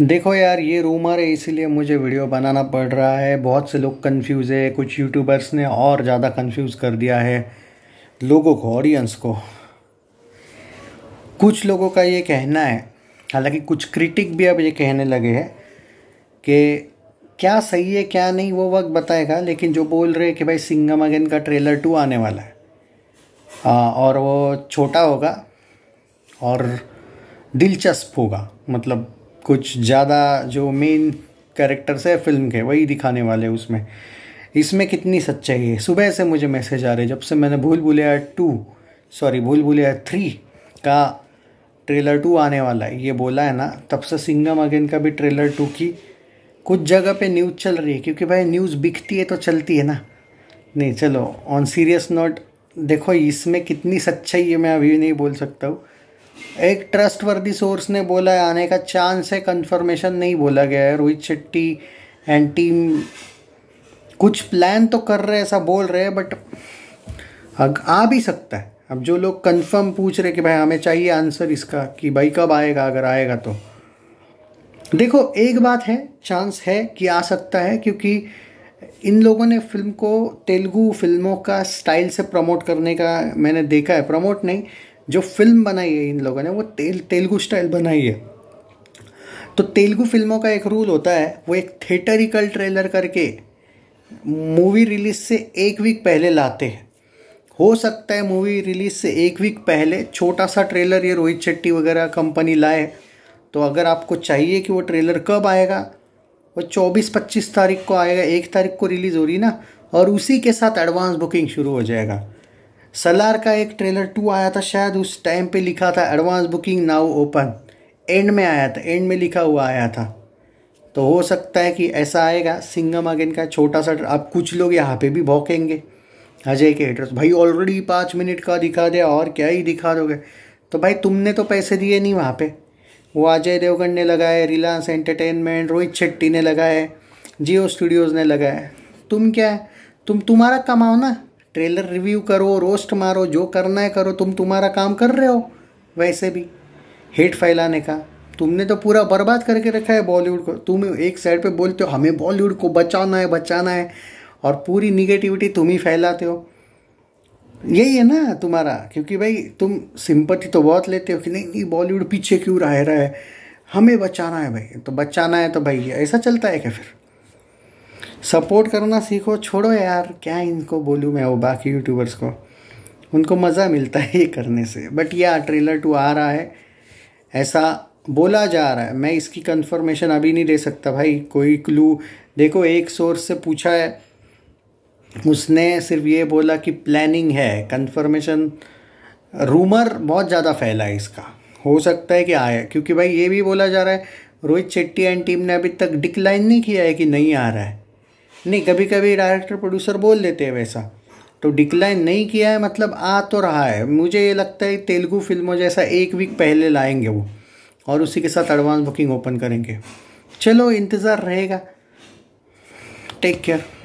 देखो यार ये रूमर है इसीलिए मुझे वीडियो बनाना पड़ रहा है बहुत से लोग कंफ्यूज है कुछ यूट्यूबर्स ने और ज़्यादा कंफ्यूज कर दिया है लोगों को ऑडियंस को कुछ लोगों का ये कहना है हालांकि कुछ क्रिटिक भी अब ये कहने लगे हैं कि क्या सही है क्या नहीं वो वक्त बताएगा लेकिन जो बोल रहे हैं कि भाई सिंगम अगेन का ट्रेलर टू आने वाला है आ, और वो छोटा होगा और दिलचस्प होगा मतलब कुछ ज़्यादा जो मेन कैरेक्टर्स है फिल्म के वही दिखाने वाले उसमें इसमें कितनी सच्चाई है सुबह से मुझे मैसेज आ रहे जब से मैंने भूल भूलिया टू सॉरी भूल भूलिया थ्री का ट्रेलर टू आने वाला है ये बोला है ना तब से सिंगम अगेन का भी ट्रेलर टू की कुछ जगह पे न्यूज़ चल रही है क्योंकि भाई न्यूज़ बिकती है तो चलती है ना नहीं चलो ऑन सीरियस नोट देखो इसमें कितनी सच्चाई है मैं अभी नहीं बोल सकता हूँ एक ट्रस्टवर्दी सोर्स ने बोला है आने का चांस है कंफर्मेशन नहीं बोला गया है रोहित शेट्टी एंड टीम कुछ प्लान तो कर रहे हैं ऐसा बोल रहे हैं बट आ भी सकता है अब जो लोग कंफर्म पूछ रहे कि भाई हमें चाहिए आंसर इसका कि भाई कब आएगा अगर आएगा तो देखो एक बात है चांस है कि आ सकता है क्योंकि इन लोगों ने फिल्म को तेलुगु फिल्मों का स्टाइल से प्रमोट करने का मैंने देखा है प्रमोट नहीं जो फिल्म बनाई है इन लोगों ने वो तेल तेलुगु स्टाइल बनाई है तो तेलुगु फिल्मों का एक रूल होता है वो एक थिएटरिकल ट्रेलर करके मूवी रिलीज से एक वीक पहले लाते हैं हो सकता है मूवी रिलीज से एक वीक पहले छोटा सा ट्रेलर ये रोहित शेट्टी वगैरह कंपनी लाए तो अगर आपको चाहिए कि वो ट्रेलर कब आएगा वो 24-25 तारीख को आएगा एक तारीख को रिलीज़ हो रही ना और उसी के साथ एडवांस बुकिंग शुरू हो जाएगा सलार का एक ट्रेलर टू आया था शायद उस टाइम पे लिखा था advance booking now open end में आया था एंड में लिखा हुआ आया था तो हो सकता है कि ऐसा आएगा सिंगम अगेन का छोटा सा अब कुछ लोग यहाँ पे भी भौकेंगे अजय के एड्रेस भाई ऑलरेडी पाँच मिनट का दिखा दिया और क्या ही दिखा दोगे तो भाई तुमने तो पैसे दिए नहीं वहाँ पे वो अजय देवगन ने लगाए रिलायंस एंटरटेनमेंट रोहित शेट्टी ने लगाए जियो स्टूडियोज़ ने लगाए तुम क्या है तुम तुम्हारा कमाओ ना ट्रेलर रिव्यू करो रोस्ट मारो जो करना है करो तुम तुम्हारा काम कर रहे हो वैसे भी हेट फैलाने का तुमने तो पूरा बर्बाद करके रखा है बॉलीवुड को तुम एक साइड पे बोलते हो हमें बॉलीवुड को बचाना है बचाना है और पूरी निगेटिविटी तुम ही फैलाते हो यही है ना तुम्हारा क्योंकि भाई तुम सिंपत्ति तो बहुत लेते हो कि नहीं नहीं बॉलीवुड पीछे क्यों रह रहा है हमें बचाना है भाई तो बचाना है तो भाई ऐसा चलता है क्या फिर सपोर्ट करना सीखो छोड़ो यार क्या इनको बोलूँ मैं वो बाकी यूट्यूबर्स को उनको मज़ा मिलता है ये करने से बट या ट्रेलर टू आ रहा है ऐसा बोला जा रहा है मैं इसकी कंफर्मेशन अभी नहीं दे सकता भाई कोई क्लू देखो एक सोर्स से पूछा है उसने सिर्फ ये बोला कि प्लानिंग है कंफर्मेशन रूमर बहुत ज़्यादा फैला है इसका हो सकता है कि आया क्योंकि भाई ये भी बोला जा रहा है रोहित शेट्टी एंड टीम ने अभी तक डिक्लाइन नहीं किया है कि नहीं आ रहा है नहीं कभी कभी डायरेक्टर प्रोड्यूसर बोल देते हैं वैसा तो डिक्लाइन नहीं किया है मतलब आ तो रहा है मुझे ये लगता है तेलुगु फिल्मों जैसा एक वीक पहले लाएंगे वो और उसी के साथ एडवांस बुकिंग ओपन करेंगे चलो इंतज़ार रहेगा टेक केयर